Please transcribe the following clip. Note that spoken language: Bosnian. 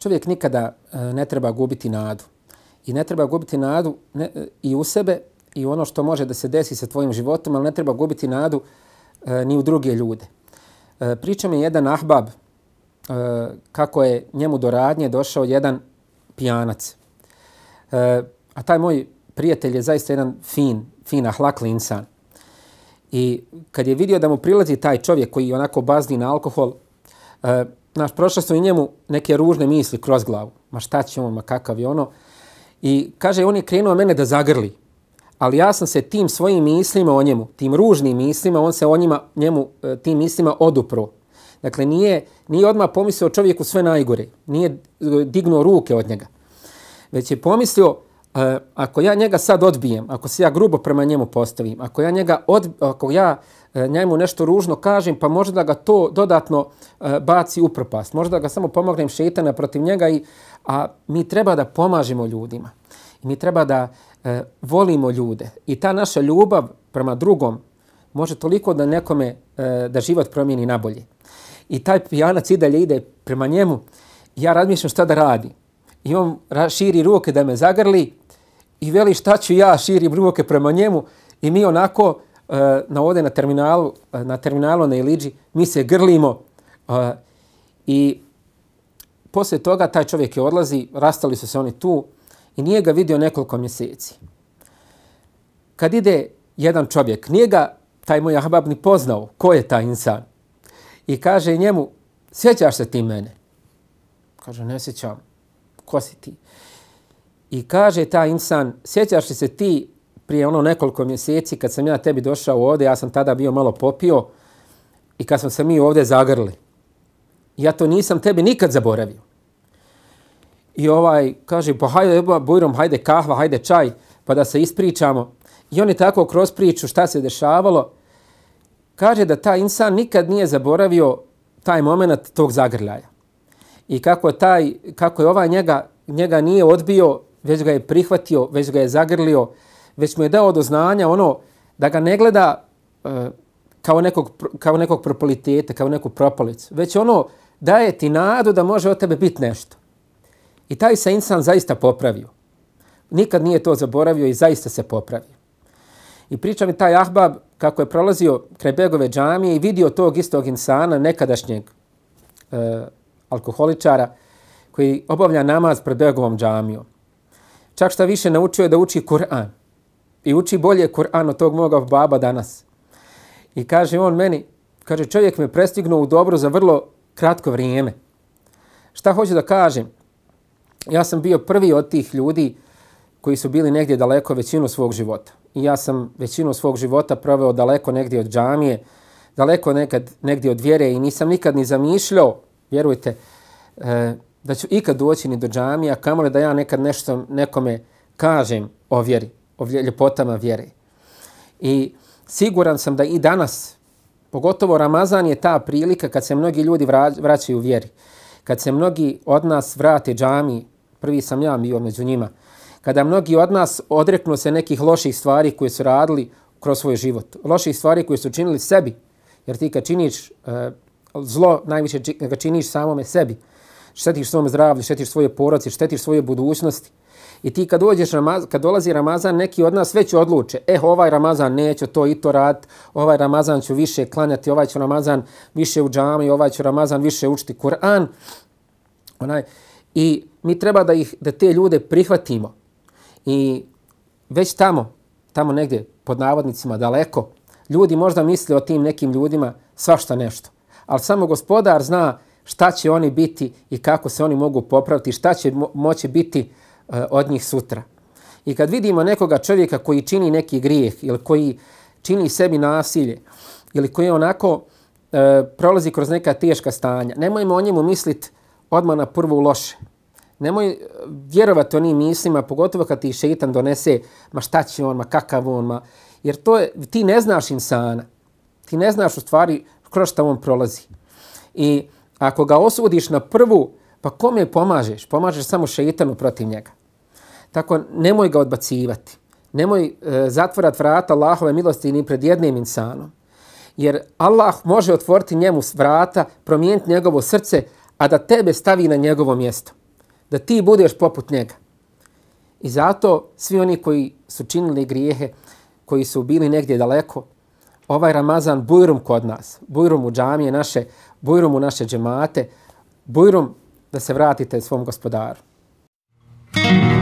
čovjek nikada e, ne treba gubiti nadu. I ne treba gubiti nadu e, i u sebe i ono što može da se desi sa tvojim životom, ali ne treba gubiti nadu e, ni u druge ljude. Priča mi je jedan ahbab kako je njemu do radnje došao jedan pijanac. A taj moj prijatelj je zaista jedan fin, fin ahlakli insan. I kad je vidio da mu prilazi taj čovjek koji onako bazni na alkohol, naš prošle su i njemu neke ružne misli kroz glavu. Ma šta će on, ma kakav je ono. I kaže, on je krenuo mene da zagrli. Ali ja sam se tim svojim mislima o njemu, tim ružnim mislima, on se o njima, njemu, e, tim mislima odupro. Dakle, nije, nije odmah pomislio o čovjeku sve najgore. Nije e, dignuo ruke od njega. Već je pomislio, E, ako ja njega sad odbijem, ako se ja grubo prema njemu postavim, ako ja njega od, ako ja e, njemu nešto ružno kažem, pa možda da ga to dodatno e, baci u propast. Možda ga samo pomognem šejtana protiv njega i a mi treba da pomažemo ljudima. I Mi treba da volimo ljude i ta naša ljubav prema drugom može toliko da nekome da život promijeni nabolje. I taj pijanac i dalje ide prema njemu. Ja razmišljam šta da radi. I on širi ruke da me zagrli i veli šta ću ja, širi ruke prema njemu i mi onako eh, na ovde eh, na terminalu, na terminalu na Iliđi, mi se grlimo eh, i poslije toga taj čovjek je odlazi, rastali su se oni tu i nije ga vidio nekoliko mjeseci. Kad ide jedan čovjek, nije ga taj moj ahbab ni poznao ko je taj insan i kaže njemu, sjećaš se ti mene? Kaže, ne sjećam, ko si ti? I kaže ta insan, sjećaš li se ti prije ono nekoliko mjeseci kad sam ja tebi došao ovdje, ja sam tada bio malo popio i kad sam se mi ovdje zagrli. Ja to nisam tebi nikad zaboravio. I ovaj kaže, pa hajde, bujrom, hajde kahva, hajde čaj, pa da se ispričamo. I oni tako kroz priču šta se dešavalo, kaže da ta insan nikad nije zaboravio taj moment tog zagrljaja. I kako, taj, kako je ovaj njega, njega nije odbio već ga je prihvatio, već ga je zagrlio, već mu je dao do znanja ono da ga ne gleda e, kao nekog, kao nekog propoliteta, kao neku propolicu, već ono daje ti nadu da može od tebe biti nešto. I taj se insan zaista popravio. Nikad nije to zaboravio i zaista se popravio. I priča mi taj Ahbab kako je prolazio kraj Begove džamije i vidio tog istog insana, nekadašnjeg e, alkoholičara, koji obavlja namaz pred Begovom džamijom. Čak šta više naučio je da uči Kur'an. I uči bolje Kur'an od tog moga baba danas. I kaže on meni, kaže čovjek me prestignuo u dobro za vrlo kratko vrijeme. Šta hoću da kažem? Ja sam bio prvi od tih ljudi koji su bili negdje daleko većinu svog života. I ja sam većinu svog života proveo daleko negdje od džamije, daleko nekad negdje od vjere i nisam nikad ni zamišljao, vjerujte, e, da ću ikad doći ni do džamija, kamo li da ja nekad nešto nekome kažem o vjeri, o ljepotama vjere. I siguran sam da i danas, pogotovo Ramazan je ta prilika kad se mnogi ljudi vraćaju u vjeri, kad se mnogi od nas vrate džami, prvi sam ja bio među njima, kada mnogi od nas odreknu se nekih loših stvari koje su radili kroz svoj život, loših stvari koje su činili sebi, jer ti kad činiš eh, zlo, najviše ga činiš samome sebi, štetiš svom zdravlju, štetiš svoje poroci, štetiš svoje budućnosti. I ti kad, dođeš Ramaz, kad dolazi Ramazan, neki od nas već odluče, eh, ovaj Ramazan neću to i to rad, ovaj Ramazan ću više klanjati, ovaj ću Ramazan više u džami, ovaj ću Ramazan više učiti Kur'an. Onaj, I mi treba da, ih, da te ljude prihvatimo. I već tamo, tamo negdje pod navodnicima daleko, ljudi možda misle o tim nekim ljudima svašta nešto. Ali samo gospodar zna šta će oni biti i kako se oni mogu popraviti, šta će moći biti eh, od njih sutra. I kad vidimo nekoga čovjeka koji čini neki grijeh ili koji čini sebi nasilje ili koji onako e, prolazi kroz neka teška stanja, nemojmo o njemu misliti odmah na prvu loše. Nemoj eh, vjerovati onim mislima, pogotovo kad ti šeitan donese ma šta će on, ma kakav on, ma... Jer to je, ti ne znaš insana. Ti ne znaš u stvari kroz šta on prolazi. I ako ga osudiš na prvu, pa kome pomažeš? Pomažeš samo šeitanu protiv njega. Tako nemoj ga odbacivati. Nemoj e, zatvorat vrata Allahove milosti ni pred jednim insanom. Jer Allah može otvoriti njemu vrata, promijeniti njegovo srce, a da tebe stavi na njegovo mjesto. Da ti budeš poput njega. I zato svi oni koji su činili grijehe, koji su bili negdje daleko, ovaj Ramazan bujrum kod nas, bujrum u džamije naše, bujrum u naše džemate, bujrum da se vratite svom gospodaru. Thank you.